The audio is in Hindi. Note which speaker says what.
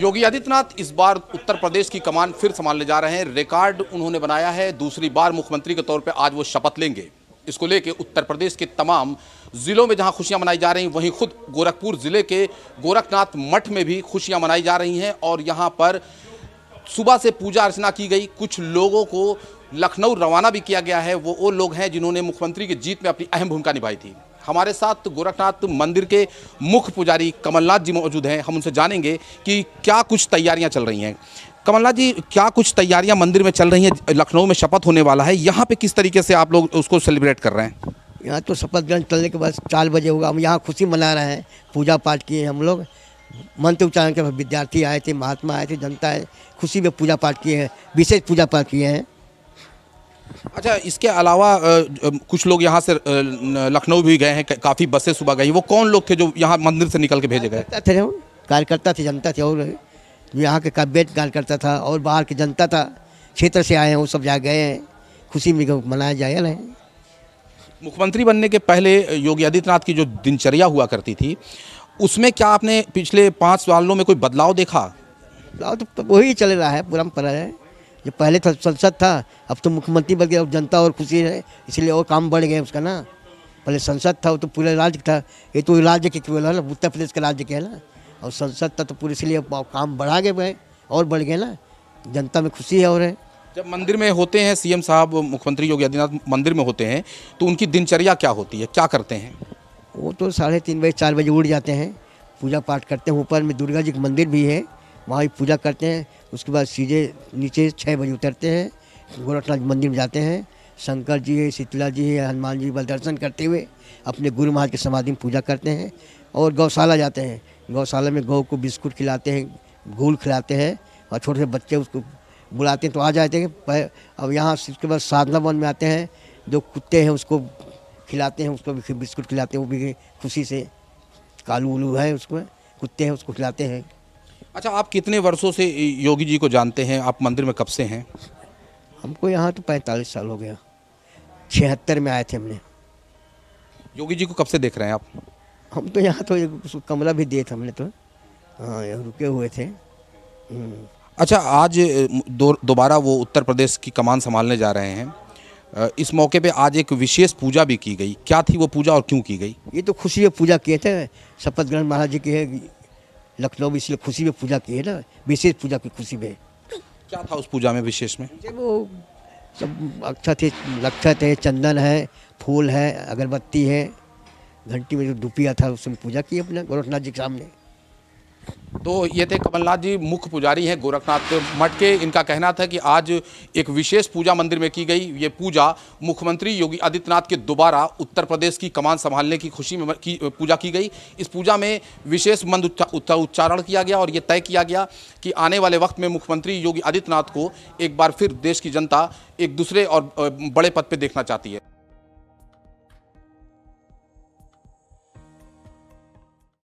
Speaker 1: योगी आदित्यनाथ इस बार उत्तर प्रदेश की कमान फिर संभालने जा रहे हैं रिकॉर्ड उन्होंने बनाया है दूसरी बार मुख्यमंत्री के तौर पर आज वो शपथ लेंगे इसको लेके उत्तर प्रदेश के तमाम ज़िलों में जहां खुशियां मनाई जा रही वहीं खुद गोरखपुर ज़िले के गोरखनाथ मठ में भी खुशियां मनाई जा रही हैं और यहां पर सुबह से पूजा अर्चना की गई कुछ लोगों को लखनऊ रवाना भी किया गया है वो वो लोग हैं जिन्होंने मुख्यमंत्री की जीत में अपनी अहम भूमिका निभाई थी हमारे साथ गोरखनाथ मंदिर के मुख्य पुजारी कमलनाथ जी मौजूद हैं हम उनसे जानेंगे कि क्या कुछ तैयारियां चल रही हैं कमलनाथ जी क्या कुछ तैयारियां मंदिर में चल रही हैं लखनऊ में शपथ होने वाला है यहाँ पे किस तरीके से आप लोग उसको सेलिब्रेट कर रहे हैं
Speaker 2: यहाँ तो शपथ ग्रहण चलने के बाद चार बजे होगा हम यहाँ खुशी मना रहे हैं पूजा पाठ किए हम लोग मंत्र उच्चारण के विद्यार्थी आए थे महात्मा आए थे जनता है खुशी में पूजा पाठ किए हैं विशेष पूजा पाठ किए हैं
Speaker 1: अच्छा इसके अलावा कुछ लोग यहाँ से लखनऊ भी गए हैं काफ़ी बसें सुबह गई वो कौन लोग थे जो यहाँ मंदिर से निकल के भेजे गए
Speaker 2: थे कार्यकर्ता थे जनता थे और यहाँ के कब्बेट कार्यकर्ता था और बाहर की जनता था क्षेत्र से आए हैं वो सब जा गए हैं खुशी में मनाया जाए रहे
Speaker 1: मुख्यमंत्री बनने के पहले योगी आदित्यनाथ की जो दिनचर्या हुआ करती थी उसमें क्या आपने पिछले पाँच सालों में कोई बदलाव देखा
Speaker 2: बदलाव तो, तो वही चल रहा है परम्परा है जब पहले संसद था अब तो मुख्यमंत्री बन गया अब जनता और खुशी है इसलिए और काम बढ़ गया उसका ना पहले संसद था वो तो पूरे राज्य था ये तो राज्य के केवल है ना उत्तर प्रदेश के राज्य के है ना और संसद था तो पूरे इसलिए काम बढ़ा गए और बढ़ गए ना जनता में खुशी है और है जब मंदिर में होते हैं सीएम
Speaker 1: साहब मुख्यमंत्री योगी आदित्यनाथ मंदिर में होते हैं तो उनकी दिनचर्या क्या होती है क्या करते हैं
Speaker 2: वो तो साढ़े तीन बजे चार बजे उठ जाते हैं पूजा पाठ करते हैं ऊपर में दुर्गा जी का मंदिर भी है वहाँ भी पूजा करते हैं उसके बाद सीधे नीचे छः बजे उतरते हैं गोरखनाथ मंदिर में जाते हैं शंकर जी है शीतला जी है हनुमान जी बल दर्शन करते हुए अपने गुरु महाराज के समाधि में पूजा करते हैं और गौशाला जाते हैं गौशाला में गौ को बिस्कुट खिलाते हैं घूल खिलाते हैं और छोटे छोटे बच्चे उसको बुलाते हैं तो आ जाते हैं अब यहाँ उसके बाद साधना वन में आते हैं जो कुत्ते हैं उसको खिलाते हैं उसको भी बिस्कुट खिलाते हैं वो भी खुशी से कालू उलू है उसमें कुत्ते हैं उसको खिलाते हैं
Speaker 1: अच्छा आप कितने वर्षों से योगी जी को जानते हैं आप मंदिर में कब से हैं
Speaker 2: हमको यहाँ तो पैंतालीस साल हो गया छिहत्तर में आए थे हमने
Speaker 1: योगी जी को कब से देख रहे हैं
Speaker 2: आप हम तो यहाँ तो कमला भी दिए थे हमने तो हाँ रुके हुए थे हम्म।
Speaker 1: अच्छा आज दोबारा वो उत्तर प्रदेश की कमान संभालने जा रहे हैं इस मौके पे आज एक विशेष पूजा भी की गई क्या थी वो पूजा और क्यों की गई
Speaker 2: ये तो खुशी है पूजा किए थे शपथ ग्रहण महाराज जी की है लखनऊ में इसलिए खुशी में पूजा की है ना विशेष पूजा की खुशी में क्या था उस पूजा में विशेष में वो सब अक्षत है लक्षत है चंदन है फूल है अगरबत्ती है घंटी में जो डुपिया था उसमें पूजा की अपने गोरखनाथ जी के सामने तो ये थे कमलनाथ
Speaker 1: जी मुख्य पुजारी हैं गोरखनाथ मठ के इनका कहना था कि आज एक विशेष पूजा मंदिर में की गई ये पूजा मुख्यमंत्री योगी आदित्यनाथ के दोबारा उत्तर प्रदेश की कमान संभालने की खुशी में की पूजा की गई इस पूजा में विशेष मंद उच्चारण किया गया और ये तय किया गया कि आने वाले वक्त में मुख्यमंत्री योगी आदित्यनाथ को एक बार फिर देश की जनता एक दूसरे और बड़े पद पर देखना चाहती है